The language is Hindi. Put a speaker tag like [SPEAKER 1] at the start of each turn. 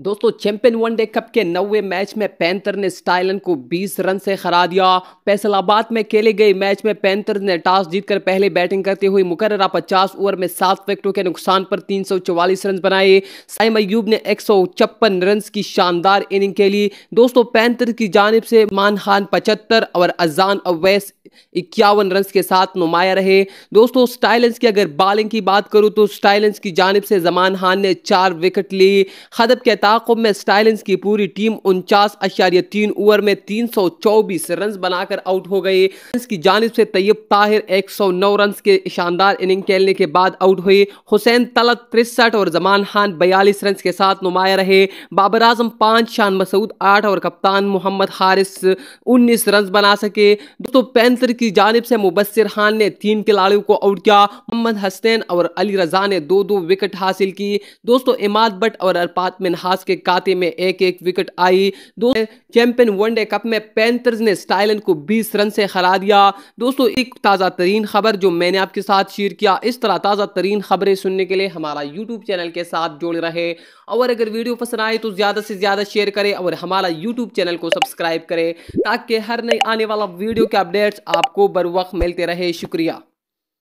[SPEAKER 1] दोस्तों चैंपियन वनडे कप के नवे मैच में पैंथर ने स्टाइलन को 20 रन से हरा दिया फैसलाबाद में खेले गए मैच में पैंथर ने टॉस जीतकर पहले बैटिंग करते हुए मुकर्रा 50 ओवर में सात विकेटों के नुकसान पर 344 रन बनाए साइम अयूब ने एक रन की शानदार इनिंग खेली दोस्तों पैंथर की जानब से मान खान पचहत्तर और अजान अवैस इक्यावन रन के साथ नुमाया रहे दोस्तों स्टाइलेंस की अगर बॉलिंग की बात करूं तो स्टाइलेंस की जानब से जमान खान ने चार विकेट ली खदब के ताकुब में स्टाइलिंस की पूरी टीम उनचास अशार्य तीन ओवर में तीन सौ चौबीस रन बनाकर आउट हो गए इसकी जानब से तैयब ताहिर एक सौ नौ रन के शानदार इनिंग खेलने के बाद आउट हुए हुसैन तलत तिरसठ और जमान खान बयालीस रन के साथ नुमाया रहे बाबर आजम पाँच शान मसूद आठ और कप्तान मोहम्मद हारिस उन्नीस रन बना सके दोस्तों पैंथर की जानब से मुबसर खान ने तीन खिलाड़ियों को आउट किया मोहम्मद हसनैन और अली रजा ने दो दो विकेट हासिल की दोस्तों इमाद भट्ट और अरपात मिनहा पास के काते में एक एक विकेट आई दो चैंपियन वनडे कप में पैंथर्स ने स्टाइलन को 20 रन से हरा दिया दोस्तों एक ताज़ा तरीन खबर जो मैंने आपके साथ शेयर किया इस तरह ताज़ा तरीन खबरें सुनने के लिए हमारा यूट्यूब चैनल के साथ जुड़े रहे और अगर वीडियो पसंद आए तो ज़्यादा से ज़्यादा शेयर करें और हमारा यूट्यूब चैनल को सब्सक्राइब करें ताकि हर नई आने वाला वीडियो के अपडेट्स आपको बर वक्त मिलते रहे शुक्रिया